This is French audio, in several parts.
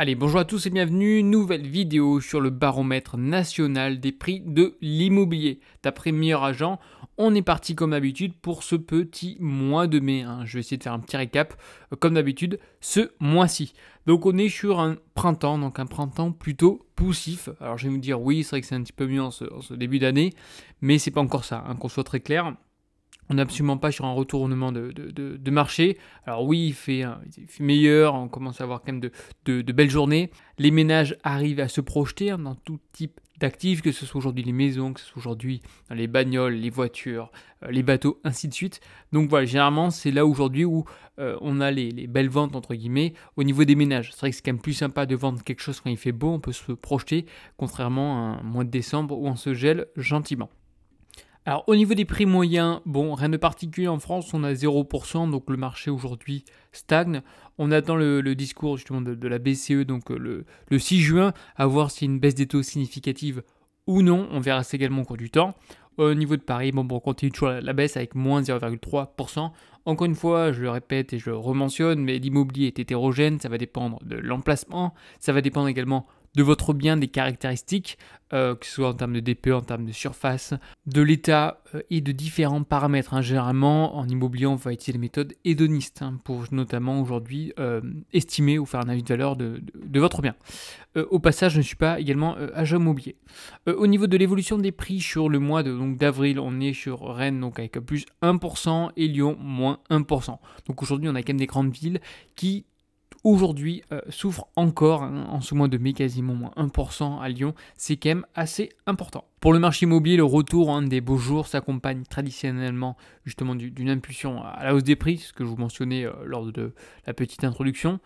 Allez, bonjour à tous et bienvenue, nouvelle vidéo sur le baromètre national des prix de l'immobilier. D'après Meilleur Agent, on est parti comme d'habitude pour ce petit mois de mai. Hein. Je vais essayer de faire un petit récap, euh, comme d'habitude, ce mois-ci. Donc on est sur un printemps, donc un printemps plutôt poussif. Alors je vais vous dire, oui, c'est vrai que c'est un petit peu mieux en ce, début d'année, mais c'est pas encore ça, hein, qu'on soit très clair on n'est absolument pas sur un retournement de, marché. Alors oui, il fait, meilleur, on commence à avoir quand même de, belles journées. Les ménages arrivent à se projeter hein, dans tout type d'actifs, que ce soit aujourd'hui les maisons, que ce soit aujourd'hui les bagnoles, les voitures, euh, les bateaux, ainsi de suite. Donc voilà, généralement c'est là aujourd'hui où euh, on a les, les, belles ventes entre guillemets au niveau des ménages. C'est vrai que c'est quand même plus sympa de vendre quelque chose quand il fait beau, on peut se projeter, contrairement à un mois de décembre où on se gèle gentiment. Alors au niveau des prix moyens, bon, rien de particulier en France, on a 0%, donc le marché aujourd'hui stagne. On attend le, discours justement de, la BCE, donc euh, le, 6 juin, à voir si une baisse des taux significative ou non, on verra ça également au cours du temps. Au niveau de Paris, bon, on continue toujours la, baisse avec moins 0,3%. Encore une fois, je le répète et je le rementionne, mais l'immobilier est hétérogène, ça va dépendre de l'emplacement, ça va dépendre également de votre bien, des caractéristiques, euh, que ce soit en termes de DPE, en termes de surface, de l'état euh, et de différents paramètres. Hein. Généralement, en immobilier, on va utiliser les méthodes hédonistes hein, pour notamment aujourd'hui euh, estimer ou faire un avis de valeur de, votre bien. au passage, je ne suis pas également agent immobilier. au niveau de l'évolution des prix sur le mois d'avril, on est sur Rennes donc avec plus 1% et Lyon moins 1%. Donc aujourd'hui, on a quand même des grandes villes qui aujourd'hui euh, souffre encore hein, en ce mois de mai, quasiment moins 1% à Lyon. C'est quand même assez important. Pour le marché immobilier, le retour des beaux jours s'accompagne traditionnellement justement d'une impulsion à la hausse des prix, ce que je vous mentionnais euh, lors de la petite introduction.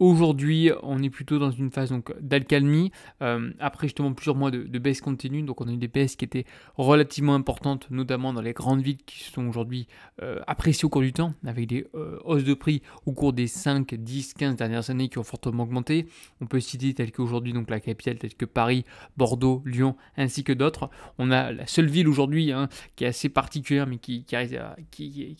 Aujourd'hui, on est plutôt dans une phase d'alcalmie, euh, après justement plusieurs mois de, baisse continue, donc on a eu des baisses qui étaient relativement importantes, notamment dans les grandes villes qui sont aujourd'hui euh, appréciées au cours du temps, avec des hausses de prix au cours des 5, 10, 15 dernières années qui ont fortement augmenté. On peut citer telles qu'aujourd'hui la capitale, telles que Paris, Bordeaux, Lyon, ainsi que d'autres. On a la seule ville aujourd'hui hein, qui est assez particulière, mais qui,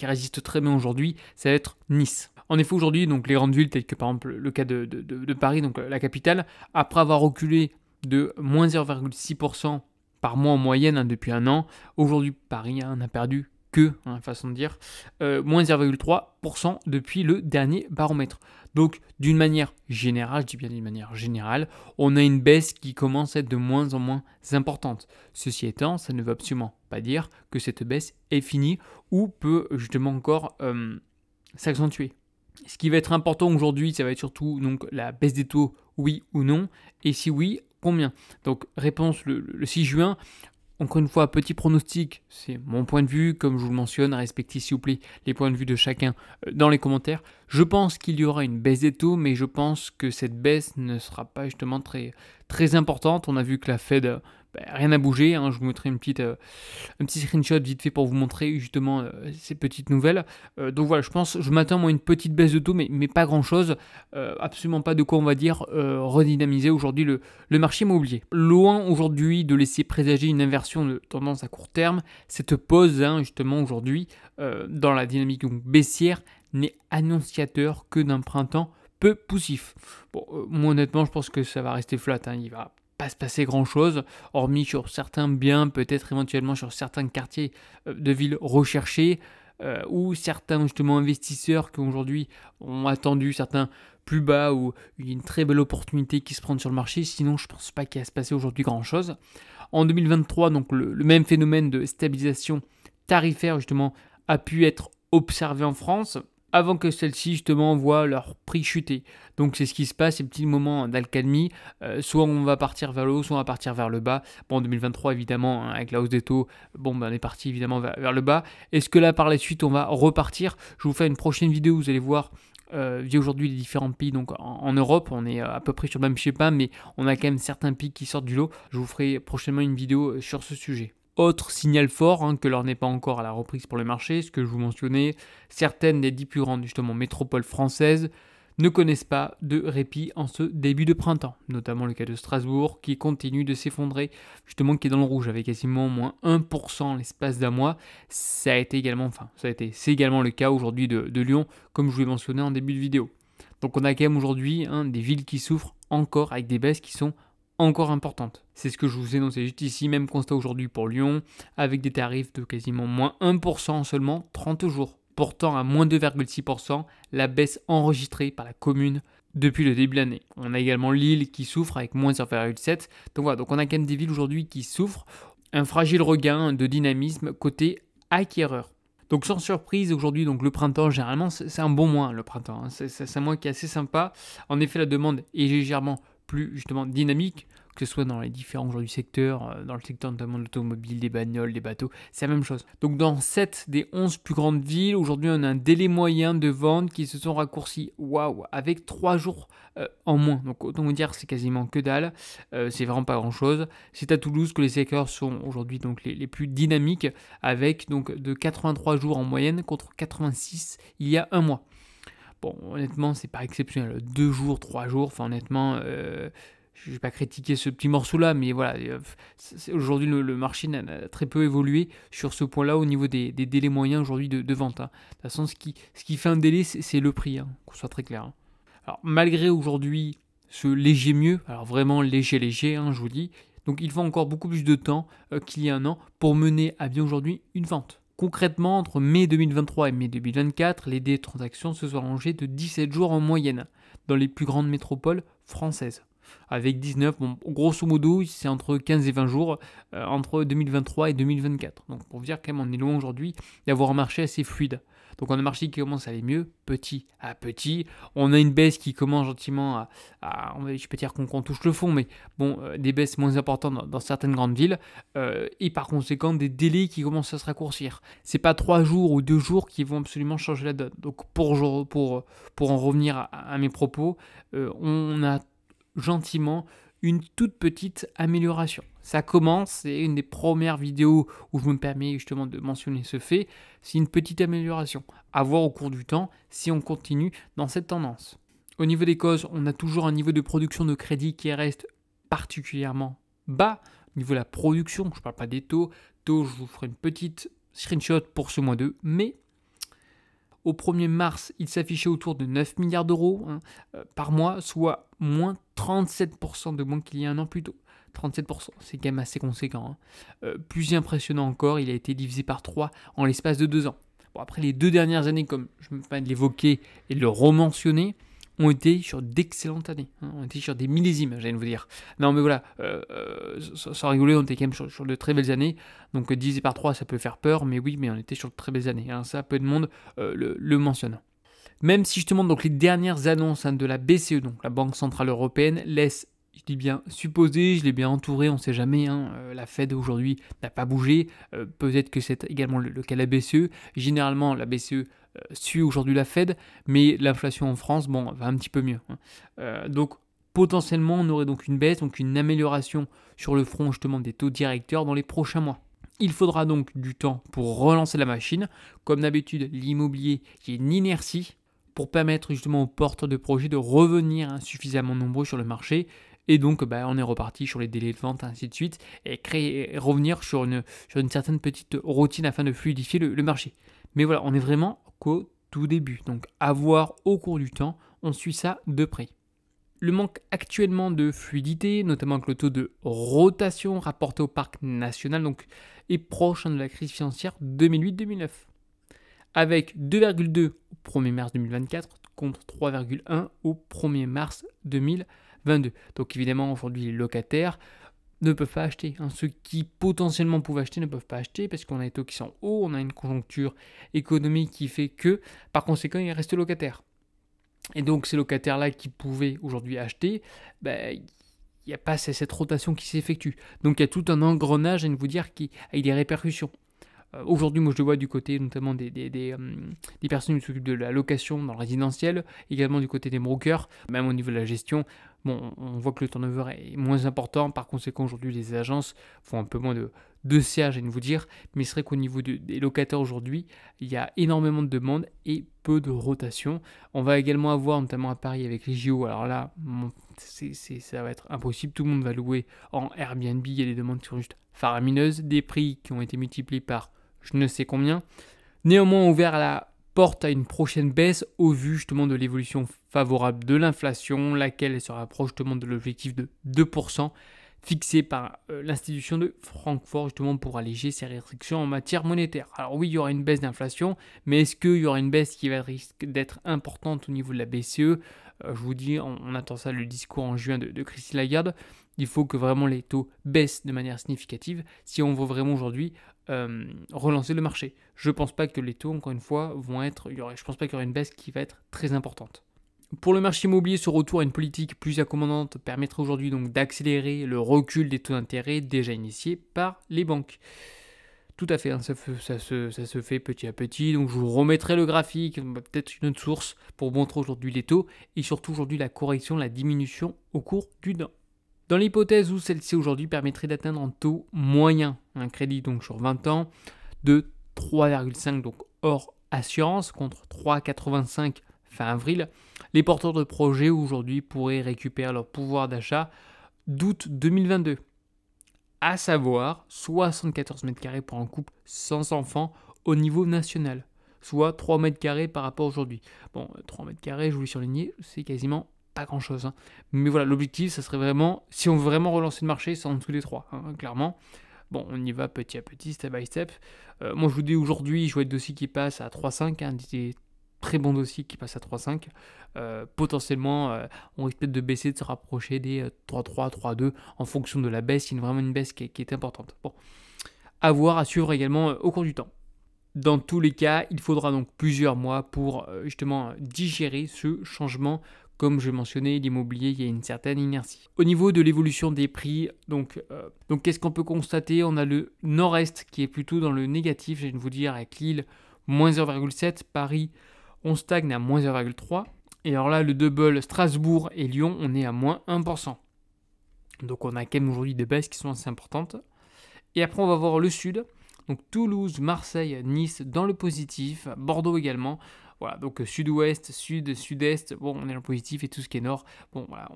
résiste très bien aujourd'hui, ça va être Nice. En effet, aujourd'hui, donc les grandes villes, telles que par exemple le cas de, Paris, donc la capitale, après avoir reculé de moins 0,6% par mois en moyenne hein, depuis un an, aujourd'hui Paris hein, n'a perdu que, façon de dire, euh, moins 0,3% depuis le dernier baromètre. Donc d'une manière générale, je dis bien d'une manière générale, on a une baisse qui commence à être de moins en moins importante. Ceci étant, ça ne veut absolument pas dire que cette baisse est finie ou peut justement encore euh, s'accentuer. Ce qui va être important aujourd'hui, ça va être surtout donc, la baisse des taux, oui ou non, et si oui, combien Donc réponse le 6 juin, encore une fois, petit pronostic, c'est mon point de vue, comme je vous le mentionne, respectez s'il vous plaît les points de vue de chacun euh, dans les commentaires. Je pense qu'il y aura une baisse des taux, mais je pense que cette baisse ne sera pas justement très, très importante. On a vu que la Fed bah, rien à bouger. Hein. je vous mettrai une petite, euh, un petit screenshot vite fait pour vous montrer justement euh, ces petites nouvelles. Euh, donc voilà, je pense, je m'attends moi une petite baisse de taux, mais, mais pas grand chose. absolument pas de quoi, on va dire, redynamiser aujourd'hui le, marché immobilier. Loin aujourd'hui de laisser présager une inversion de tendance à court terme, cette pause hein, justement aujourd'hui dans la dynamique baissière n'est annonciateur que d'un printemps peu poussif. Bon, moi honnêtement, je pense que ça va rester flat. Hein. il va se passer grand-chose, hormis sur certains biens, peut-être éventuellement sur certains quartiers euh, de villes recherchés, euh, ou certains justement investisseurs qui aujourd'hui ont attendu certains plus bas ou une très belle opportunité qui se prend sur le marché. Sinon, je pense pas qu'il à se passer aujourd'hui grand-chose. En 2023, donc le même phénomène de stabilisation tarifaire justement a pu être observé en France avant que celle ci justement voient leur prix chuter. Donc c'est ce qui se passe, ces petits moments d'alcalmie. Euh, soit on va partir vers le haut, soit on va partir vers le bas. Bon, en 2023, évidemment, hein, avec la hausse des taux, bon, ben, on est parti évidemment vers, le bas. Est-ce que là, par la suite, on va repartir Je vous fais une prochaine vidéo, vous allez voir euh, via aujourd'hui les différents pays. Donc en, Europe, on est euh, à peu près sur le même schéma, mais on a quand même certains pics qui sortent du lot. Je vous ferai prochainement une vidéo sur ce sujet. Autre signal fort hein, que l'on n'est pas encore à la reprise pour le marché, ce que je vous mentionnais, certaines des dix plus grandes justement métropoles françaises ne connaissent pas de répit en ce début de printemps, notamment le cas de Strasbourg qui continue de s'effondrer, justement qui est dans le rouge avec quasiment moins 1% l'espace d'un mois. Ça a été également, enfin, ça a été, c'est également le cas aujourd'hui de, Lyon, comme je vous l'ai mentionné en début de vidéo. Donc on a quand même aujourd'hui hein, des villes qui souffrent encore avec des baisses qui sont encore importante. C'est ce que je vous ai énonçais juste ici, même constat aujourd'hui pour Lyon, avec des tarifs de quasiment moins 1% seulement 30 jours. Pourtant, à moins 2,6%, la baisse enregistrée par la commune depuis le début de l'année. On a également Lille qui souffre avec moins 0,7. Donc voilà, donc on a quand même des villes aujourd'hui qui souffrent. Un fragile regain de dynamisme côté acquéreur. Donc sans surprise, aujourd'hui, donc le printemps, généralement, c'est un bon mois, le printemps. Hein. C'est un mois qui est assez sympa. En effet, la demande est légèrement plus justement dynamique, que ce soit dans les différents aujourd'hui secteurs euh, dans le secteur notamment de l'automobile, des bagnoles, des bateaux, c'est la même chose. Donc dans 7 des 11 plus grandes villes, aujourd'hui on a un délai moyen de vente qui se sont raccourcis, waouh, avec 3 jours euh, en moins. Donc autant vous dire c'est quasiment que dalle, euh, c'est vraiment pas grand-chose. C'est à Toulouse que les secteurs sont aujourd'hui donc les, les, plus dynamiques, avec donc de 83 jours en moyenne contre 86 il y a un mois. Bon, honnêtement, c'est pas exceptionnel. Deux jours, trois jours, enfin honnêtement, euh, je vais pas critiquer ce petit morceau-là, mais voilà, euh, aujourd'hui le, marché n'a très peu évolué sur ce point-là au niveau des, délais moyens aujourd'hui de, vente. Hein. De toute façon, ce qui, fait un délai, c'est le prix, hein, qu'on soit très clair. Hein. Alors malgré aujourd'hui ce léger mieux, alors vraiment léger léger, je vous dis, donc il faut encore beaucoup plus de temps euh, qu'il y a un an pour mener à bien aujourd'hui une vente. Concrètement, entre mai 2023 et mai 2024, les délais de transaction se sont rangées de 17 jours en moyenne dans les plus grandes métropoles françaises. Avec 19, bon, grosso modo, c'est entre 15 et 20 jours euh, entre 2023 et 2024. Donc pour dire quand même, on est loin aujourd'hui d'avoir un marché assez fluide. Donc on a un marché qui commence à aller mieux petit à petit. On a une baisse qui commence gentiment à, je peux dire qu'on touche le fond, mais bon, euh, des baisses moins importantes dans, certaines grandes villes euh, et par conséquent des délais qui commencent à se raccourcir. C'est pas trois jours ou deux jours qui vont absolument changer la donne. Donc pour pour pour en revenir à, mes propos, euh, on a gentiment une toute petite amélioration. Ça commence, c'est une des premières vidéos où je me permets justement de mentionner ce fait, c'est une petite amélioration. À voir au cours du temps si on continue dans cette tendance. Au niveau des causes, on a toujours un niveau de production de crédit qui reste particulièrement bas. Au niveau de la production, je ne parle pas des taux, taux, je vous ferai une petite screenshot pour ce mois de mai. Au 1er mars, il s'affichait autour de 9 milliards d'euros hein, euh, par mois, soit moins 37% de moins qu'il y a un an plus tôt. 37%, c'est quand même assez conséquent. Hein. Euh, plus impressionnant encore, il a été divisé par 3 en l'espace de 2 ans. Bon, après les deux dernières années, comme je me permets de l'évoquer et de le rementionner, ont été sur d'excellentes années, hein, On était sur des millésimes, j'allais vous dire. Non, mais voilà, euh, euh, sans rigoler, on était quand même sur, de très belles années. Donc, euh, divisé par 3, ça peut faire peur, mais oui, mais on était sur de très belles années. Hein. ça, peu de monde le, mentionne. Même si justement donc les dernières annonces hein, de la BCE, donc la Banque Centrale Européenne, laisse, je dis bien supposé, je l'ai bien entouré, on ne sait jamais, la Fed aujourd'hui n'a pas bougé, peut-être que c'est également le, le, cas de la BCE, généralement la BCE euh, suit aujourd'hui la Fed, mais l'inflation en France, bon, va un petit peu mieux. Hein. Euh, donc potentiellement, on aurait donc une baisse, donc une amélioration sur le front justement des taux directeurs dans les prochains mois. Il faudra donc du temps pour relancer la machine. Comme d'habitude, l'immobilier, qui est une inertie pour permettre justement aux porteurs de projets de revenir suffisamment nombreux sur le marché. Et donc, bah, on est reparti sur les délais de vente, ainsi de suite, et, créer, revenir sur une, sur une certaine petite routine afin de fluidifier le marché. Mais voilà, on est vraiment qu'au tout début. Donc à voir au cours du temps, on suit ça de près. Le manque actuellement de fluidité, notamment que le taux de rotation rapporté au parc national donc, est proche de la crise financière 2008-2009, avec 2,2 au 1er mars 2024 contre 3,1 au 1er mars 2022. Donc évidemment, aujourd'hui, les locataires ne peuvent pas acheter. Hein, ceux qui potentiellement pouvaient acheter ne peuvent pas acheter parce qu'on a des taux qui sont hauts, on a une conjoncture économique qui fait que, par conséquent, il reste locataire. Et donc ces locataires-là qui pouvaient aujourd'hui acheter, ben, il n'y a pas cette rotation qui s'effectue. Donc il y a tout un engrenage à vous dire qui a des répercussions. Euh, aujourd'hui, moi je le vois du côté notamment euh, des, personnes qui s'occupent de la location dans le résidentiel, également du côté des brokers, même au niveau de la gestion. Bon, on voit que le turnover est moins important, par conséquent, aujourd'hui les agences font un peu moins de, sièges, je ne vous dire, mais c'est vrai qu'au niveau des locataires aujourd'hui, il y a énormément de demandes et peu de rotation. On va également avoir, notamment à Paris avec les JO, alors là, ça va être impossible, tout le monde va louer en Airbnb, il y a des demandes qui sont juste faramineuses, des prix qui ont été multipliés par je ne sais combien, néanmoins ouvert la porte à une prochaine baisse au vu justement de l'évolution favorable de l'inflation, laquelle se rapproche justement de l'objectif de 2% fixé par euh, l'institution de Francfort justement pour alléger ses restrictions en matière monétaire. Alors oui, il y aura une baisse d'inflation, mais est-ce qu'il y aura une baisse qui va risque d'être importante au niveau de la BCE euh, Je vous dis, on, attend ça le discours en juin de, de Christine Lagarde. Il faut que vraiment les taux baissent de manière significative si on veut vraiment aujourd'hui euh, relancer le marché. Je pense pas que les taux, encore une fois, vont être. Il y je pense pas qu'il y aura une baisse qui va être très importante. Pour le marché immobilier, ce retour à une politique plus accommodante permettra aujourd'hui donc d'accélérer le recul des taux d'intérêt déjà initiés par les banques. Tout à fait, hein, ça, se, fait petit à petit. Donc je vous remettrai le graphique, bah, peut-être une autre source pour montrer aujourd'hui les taux et surtout aujourd'hui la correction, la diminution au cours du temps. Dans l'hypothèse où celle-ci aujourd'hui permettrait d'atteindre un taux moyen, un crédit donc sur 20 ans, de 3,5 donc hors assurance contre 3,85 fin avril, les porteurs de projets aujourd'hui pourraient récupérer leur pouvoir d'achat d'août 2022, à savoir 74 mètres carrés pour un couple sans enfants au niveau national, soit 3 mètres carrés par rapport aujourd'hui. Bon, 3 mètres carrés, je vous l'ai surligné, c'est quasiment pas grand chose. Hein. Mais voilà, l'objectif, ça serait vraiment, si on veut vraiment relancer le marché, c'est en dessous des trois, hein, clairement. Bon, on y va petit à petit, step by step. Euh, moi, je vous dis aujourd'hui, je vois hein, des dossiers qui passent à 3,5, hein, des très bons dossiers qui passent à 3,5. Euh, potentiellement, euh, on risque peut-être de baisser, de se rapprocher des 3,3, 3,2 en fonction de la baisse. Il y a vraiment une baisse qui est, qui est importante. Bon, à voir, à suivre également au cours du temps. Dans tous les cas, il faudra donc plusieurs mois pour justement digérer ce changement comme je mentionnais, l'immobilier, il y a une certaine inertie. Au niveau de l'évolution des prix, donc, euh, qu'est-ce qu'on peut constater On a le nord-est qui est plutôt dans le négatif, je viens de vous dire, avec Lille, moins 1,7, Paris, on stagne à moins 1,3. Et alors là, le double Strasbourg et Lyon, on est à moins 1%. Donc on a quand même aujourd'hui des baisses qui sont assez importantes. Et après, on va voir le sud. Donc Toulouse, Marseille, Nice dans le positif, Bordeaux également. Voilà, donc euh, sud-ouest, sud, sud-est, bon, on est en positif et tout ce qui est nord, bon, voilà,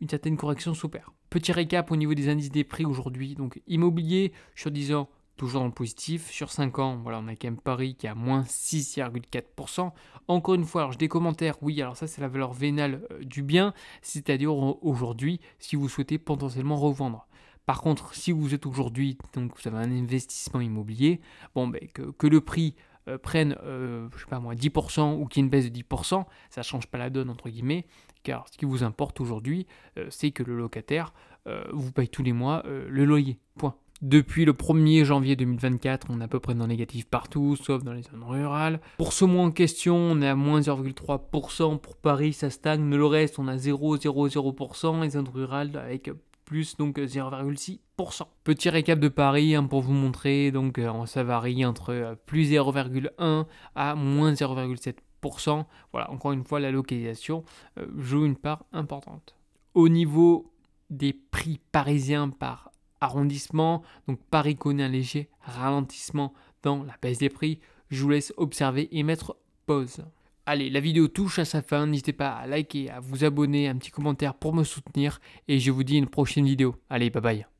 une certaine correction s'opère. Petit récap au niveau des indices des prix aujourd'hui. Donc, immobilier sur 10 ans, toujours en positif. Sur 5 ans, voilà, on a quand même Paris qui est à moins 6,4%. Encore une fois, alors j'ai des commentaires, oui, alors ça c'est la valeur vénale euh, du bien, c'est-à-dire aujourd'hui si vous souhaitez potentiellement revendre. Par contre, si vous êtes aujourd'hui, donc vous avez un investissement immobilier, bon, ben, que le prix euh, prennent, euh, je sais pas moi, 10% ou qu'il y ait une baisse de 10%, ça change pas la donne, entre guillemets, car ce qui vous importe aujourd'hui, euh, c'est que le locataire vous paye tous les mois le loyer. Point. Depuis le 1er janvier 2024, on est à peu près dans le négatif partout, sauf dans les zones rurales. Pour ce mois en question, on est à moins 0,3%. Pour Paris, ça stagne. Le reste, on a 0,00%. Les zones rurales avec plus donc 0,6%. Petit récap de Paris hein, pour vous montrer, donc euh, ça varie entre euh, plus 0,1 à moins 0,7%. Voilà, encore une fois, la localisation euh, joue une part importante. Au niveau des prix parisiens par arrondissement, donc Paris connaît un léger ralentissement dans la baisse des prix. Je vous laisse observer et mettre pause. Allez, la vidéo touche à sa fin. N'hésitez pas à liker, à vous abonner, un petit commentaire pour me soutenir. Et je vous dis une prochaine vidéo. Allez, bye bye.